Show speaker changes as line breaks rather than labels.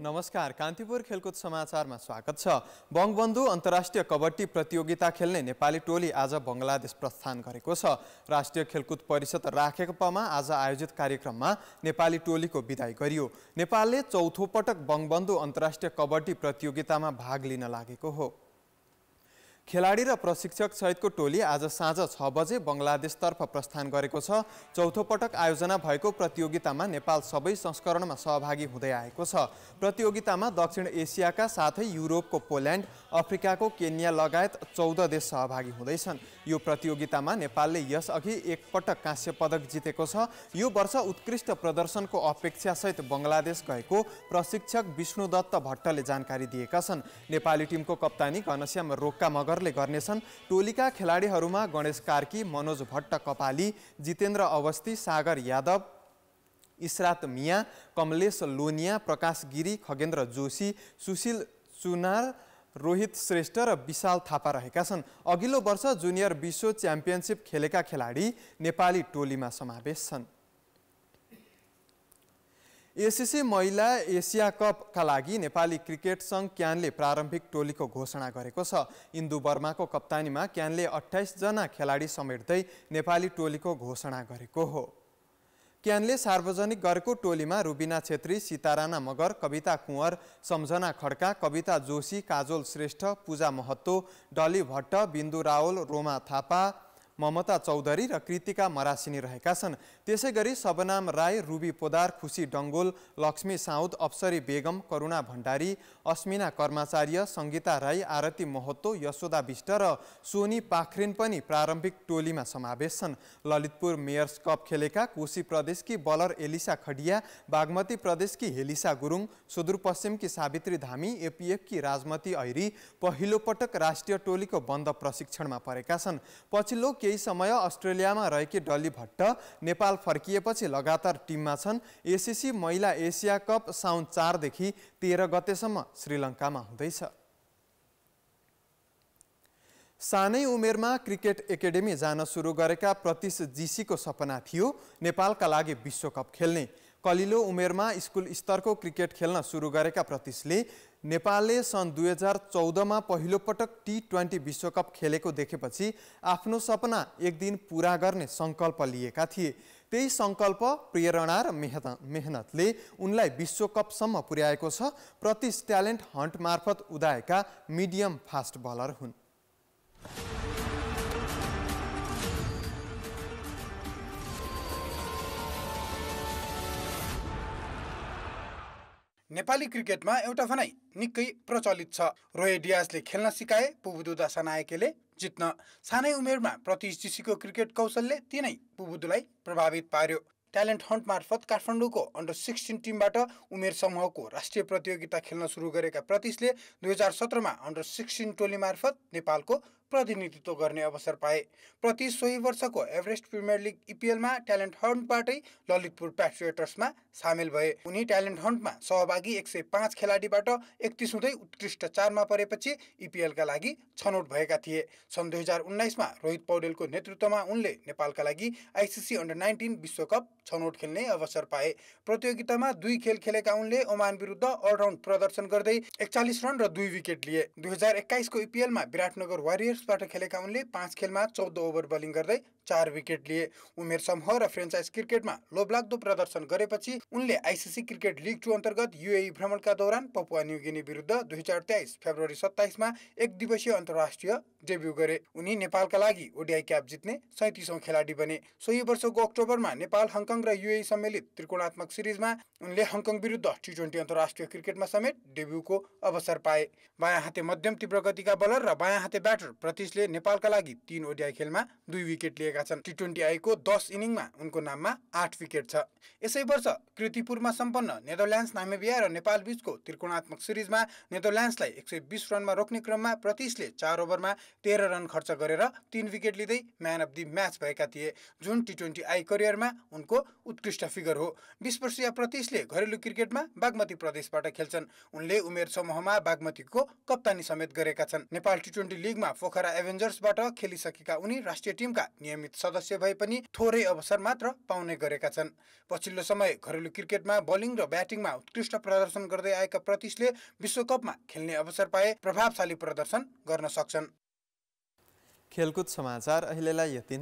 नमस्कार कान्तिपुर खेलकुद समाचारमा स्वागत छ बङ्गबन्धु अन्तर्राष्ट्रिय कबड्डी प्रतियोगिता खेल्ने नेपाली टोली आज बङ्गलादेश प्रस्थान गरेको छ राष्ट्रिय खेलकुद परिषद राखेकोपामा आज आयोजित कार्यक्रममा नेपाली टोलीको विदाई गरियो नेपालले चौथो पटक बङ्गबन्धु अन्तर्राष्ट्रिय कबड्डी प्रतियोगितामा भाग लिन लागेको हो खेलाडी र प्रशिक्षक सहितको टोली आज साँझ छ बजे बङ्गलादेशतर्फ प्रस्थान गरेको छ चौथो पटक आयोजना भएको प्रतियोगितामा नेपाल सबै संस्करणमा सहभागी हुँदै आएको छ प्रतियोगितामा दक्षिण एसियाका साथै युरोपको पोल्यान्ड अफ्रिकाको केन्या लगायत चौध देश सहभागी हुँदैछन् यो प्रतियोगितामा नेपालले यसअघि एकपटक काँस्य पदक जितेको छ यो वर्ष उत्कृष्ट प्रदर्शनको अपेक्षासहित बङ्गलादेश गएको प्रशिक्षक विष्णुदत्त भट्टले जानकारी दिएका छन् नेपाली टिमको कप्तानी घनश्याम रोक्का मगर खेलाडीहरूले गर्नेछन् टोलीका खेलाडीहरूमा गणेश कार्की मनोज भट्ट कपाली जितेन्द्र अवस्थी सागर यादव इसरात मिया कमलेश लोनिया प्रकाश गिरी खगेन्द्र जोशी सुशील चुनार रोहित श्रेष्ठ र विशाल थापा रहेका छन् अघिल्लो वर्ष जुनियर विश्व च्याम्पियनसिप खेलेका खेलाडी नेपाली टोलीमा समावेश छन् एसिसी महिला एसिया कपका लागि नेपाली क्रिकेट सङ्घ क्यानले प्रारम्भिक टोलीको घोषणा गरेको छ इन्दु वर्माको कप्तानीमा क्यानले अठाइसजना खेलाडी समेट्दै नेपाली टोलीको घोषणा गरेको हो क्यानले सार्वजनिक गरेको टोलीमा रुबिना छेत्री सीताराना मगर कविता कुँवर सम्झना खड्का कविता जोशी काजोल श्रेष्ठ पूजा महत्तो डली भट्ट बिन्दु रावल रोमा थापा ममता चौधरी र कृतिका मरासिनी रहेका छन् त्यसै गरी सबनाम राई रुबी पोदार खुसी डङ्गोल लक्ष्मी साउद अप्सरी बेगम करुणा भण्डारी अस्मिना कर्माचार्य सङ्गीता राई आरती महतो यशोदा विष्ट र सोनी पाखरिन पनि प्रारम्भिक टोलीमा समावेश छन् ललितपुर मेयर्स कप खेलेका कोशी प्रदेशकी बलर एलिसा खडिया बागमती प्रदेशकी हेलिसा गुरुङ सुदूरपश्चिमकी सावित्री धामी एपिएफकी राजमती ऐरी पहिलोपटक राष्ट्रिय टोलीको बन्द प्रशिक्षणमा परेका छन् पछिल्लो केही केही समय अस्ट्रेलियामा रहेकी डल्ली भट्ट नेपाल फर्किएपछि लगातार टिममा छन् एसिसी महिला एसिया कप साउन चारदेखि तेह्र गतेसम्म श्रीलङ्कामा हुँदैछ सानै उमेरमा क्रिकेट एकेडेमी जान सुरु गरेका प्रतिश जीसीको सपना थियो नेपालका लागि विश्वकप खेल्ने कलिलो उमेरमा स्कुल स्तरको क्रिकेट खेल्न सुरु गरेका प्रतिशले नेपालले सन् दुई हजार चौधमा पहिलोपटक टी ट्वेन्टी विश्वकप खेलेको देखेपछि आफ्नो सपना एक दिन पुरा गर्ने सङ्कल्प लिएका थिए त्यही सङ्कल्प प्रेरणा र मेहन मेहनतले उनलाई विश्वकपसम्म पुर्याएको छ प्रतिस ट्यालेन्ट हन्ट मार्फत उदाएका मिडियम फास्ट बलर हुन्
नेपाली क्रिकेटमा एउटा भनाइ निकै प्रचलित छ रोहे डियासले खेल्न सिकाए पुबुदुदा सनायकेले जित्न सानै उमेरमा प्रतिस्थिसीको क्रिकेट कौशलले तिनै पुबुदुलाई प्रभावित पार्यो ट्यालेन्ट हन्ट मार्फत काठमाडौँको अन्डर सिक्सटिन टिमबाट उमेर समूहको राष्ट्रिय प्रतियोगिता खेल्न सुरु गरेका प्रतिसले दुई हजार सत्रमा अन्डर सिक्सटिन टोली मार्फत नेपालको प्रतिनिधित्व गर्ने अवसर पाए प्रति सोही वर्षको एभरेस्ट प्रिमियर लिग इपिएलमा ट्यालेन्ट हन्टबाटै ललितपुर प्याट्रिएटर्समा सामेल भए उनी ट्यालेन्ट हन्टमा सहभागी एक सय पाँच खेलाडीबाट एकतिस हुँदै उत्कृष्ट चारमा परेपछि इपिएलका लागि छनौट भएका थिए सन् दुई हजार उन्नाइसमा रोहित पौडेलको नेतृत्वमा उनले नेपालका लागि आइसिसी अन्डर नाइन्टिन विश्वकप छनौट खेल्ने अवसर पाए प्रतियोगितामा दुई खेल खेलेका उनले ओमान विरुद्ध अलराउन्ड प्रदर्शन गर्दै एकचालिस रन र दुई विकेट लिए दुई हजार एक्काइसको इपिएलमा विराटनगर वारियर्स इनिङ्सबाट खेलेका उनले पाँच खेलमा चौध ओभर बलिङ गर्दै चार विकेट लिए उमेर समूह र फ्रेन्चाइज क्रिकेटमा लोभलाग्दो प्रदर्शन गरेपछि उनले आइसिसी क्रिकेट लिग टू अन्तर्गत युएई भ्रमणका दौरान पपुवा न्युगिनी विरुद्ध दुई हजार तेइस फेब्रुअरी सत्ताइसमा एक दिवसीय अन्तर्राष्ट्रिय डेब्यू गरे उनी नेपालका लागि ओडिआई क्याप जित्ने सैतिसौँ खेलाडी बने सोही वर्षको अक्टोबरमा नेपाल हङकङ र युएई सम्मिलित त्रिकोणात्मक सिरिजमा उनले हङकङ विरुद्ध टी ट्वेन्टी अन्तर्राष्ट्रिय क्रिकेटमा समेत डेब्युको अवसर पाए बायाँ हाते मध्यम तीव्र गतिका बलर र बायाँ हाते ब्याटर प्रतिशले नेपालका लागि तीन ओडिआई खेलमा दुई विकेट लिए गरेका छन् टी ट्वेन्टी आईको दस इनिङमा उनको नाममा आठ विकेट छ यसै वर्ष कृतिपुरमा सम्पन्न नेदरल्यान्ड्स नामेबिया र नेपाल बीचको त्रिकोणात्मक सिरिजमा नेदरल्यान्ड्सलाई एक सय बिस रनमा रोक्ने क्रममा प्रतिशले चार ओभरमा तेह्र रन खर्च गरेर तीन विकेट लिँदै म्यान अफ दि म्याच भएका थिए जुन टी ट्वेन्टी आई करियरमा उनको उत्कृष्ट फिगर हो बिस वर्षीय प्रतिशले घरेलु क्रिकेटमा बागमती प्रदेशबाट खेल्छन् उनले उमेर समूहमा बागमतीको कप्तानी समेत गरेका छन् नेपाल टी ट्वेन्टी लिगमा पोखरा एभेन्जर्सबाट खेलिसकेका उनी राष्ट्रिय टिमका नियमित नियमित सदस्य भए पनि थोरै अवसर मात्र पाउने गरेका छन् पछिल्लो समय घरेलु क्रिकेटमा बलिङ र ब्याटिङमा उत्कृष्ट प्रदर्शन गर्दै आएका प्रतिशले विश्वकपमा खेल्ने अवसर पाए प्रभावशाली प्रदर्शन गर्न सक्छन्
खेलकुद समाचार अहिलेलाई यति